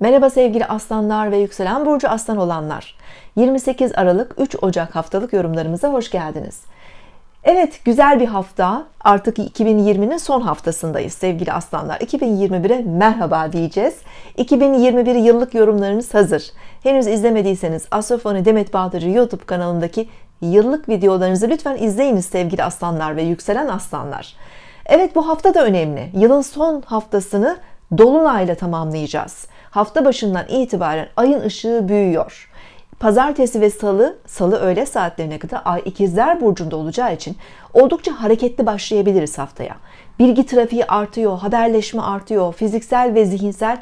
Merhaba sevgili aslanlar ve yükselen burcu aslan olanlar. 28 Aralık 3 Ocak haftalık yorumlarımıza hoş geldiniz. Evet güzel bir hafta artık 2020'nin son haftasındayız sevgili aslanlar 2021'e merhaba diyeceğiz 2021 yıllık yorumlarınız hazır henüz izlemediyseniz Astrofoni Demet Bahtarcı YouTube kanalındaki yıllık videolarınızı lütfen izleyiniz sevgili aslanlar ve yükselen aslanlar Evet bu hafta da önemli yılın son haftasını dolunayla tamamlayacağız. Hafta başından itibaren ayın ışığı büyüyor. Pazartesi ve salı, salı öğle saatlerine kadar ay ikizler burcunda olacağı için oldukça hareketli başlayabiliriz haftaya. Bilgi trafiği artıyor, haberleşme artıyor, fiziksel ve zihinsel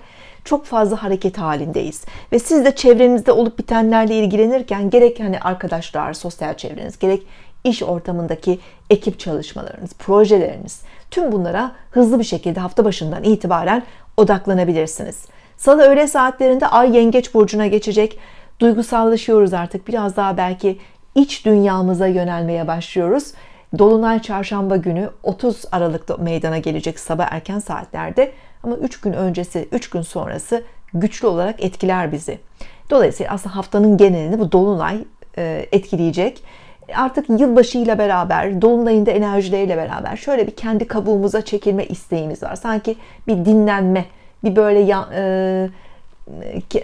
çok fazla hareket halindeyiz. Ve siz de çevrenizde olup bitenlerle ilgilenirken gerek hani arkadaşlar, sosyal çevreniz, gerek iş ortamındaki ekip çalışmalarınız, projeleriniz tüm bunlara hızlı bir şekilde hafta başından itibaren odaklanabilirsiniz. Salı öğle saatlerinde Ay Yengeç burcuna geçecek. Duygusallaşıyoruz artık. Biraz daha belki iç dünyamıza yönelmeye başlıyoruz. Dolunay çarşamba günü 30 Aralık'ta meydana gelecek sabah erken saatlerde ama 3 gün öncesi 3 gün sonrası güçlü olarak etkiler bizi. Dolayısıyla aslında haftanın genelini bu dolunay e, etkileyecek artık yılbaşıyla beraber, dolunayında enerjileriyle beraber şöyle bir kendi kabuğumuza çekilme isteğimiz var. Sanki bir dinlenme, bir böyle ya, e,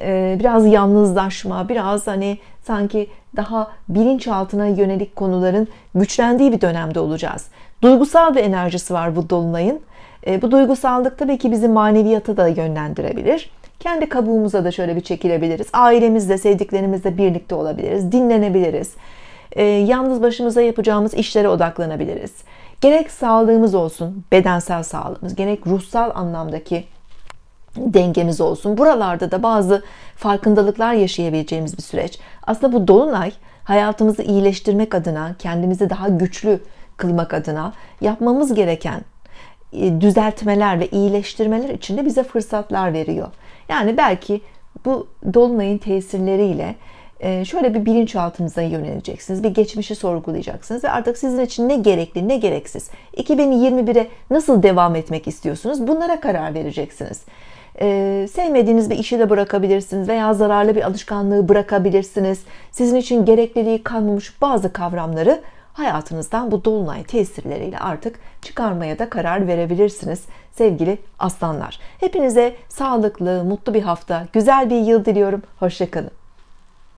e, biraz yalnızlaşma, biraz hani sanki daha bilinçaltına yönelik konuların güçlendiği bir dönemde olacağız. Duygusal bir enerjisi var bu dolunayın. E, bu duygusallık tabii ki bizi maneviyata da yönlendirebilir. Kendi kabuğumuza da şöyle bir çekilebiliriz. Ailemizle, sevdiklerimizle birlikte olabiliriz, dinlenebiliriz e, yalnız başımıza yapacağımız işlere odaklanabiliriz. Gerek sağlığımız olsun, bedensel sağlığımız, gerek ruhsal anlamdaki dengemiz olsun. Buralarda da bazı farkındalıklar yaşayabileceğimiz bir süreç. Aslında bu dolunay hayatımızı iyileştirmek adına, kendimizi daha güçlü kılmak adına yapmamız gereken e, düzeltmeler ve iyileştirmeler için de bize fırsatlar veriyor. Yani belki bu dolunayın tesirleriyle ee, şöyle bir bilinçaltınıza yöneleceksiniz. Bir geçmişi sorgulayacaksınız ve artık sizin için ne gerekli ne gereksiz. 2021'e nasıl devam etmek istiyorsunuz bunlara karar vereceksiniz. Ee, sevmediğiniz bir işi de bırakabilirsiniz veya zararlı bir alışkanlığı bırakabilirsiniz. Sizin için gerekliliği kalmamış bazı kavramları hayatınızdan bu dolunay tesirleriyle artık çıkarmaya da karar verebilirsiniz sevgili aslanlar. Hepinize sağlıklı, mutlu bir hafta, güzel bir yıl diliyorum. Hoşçakalın.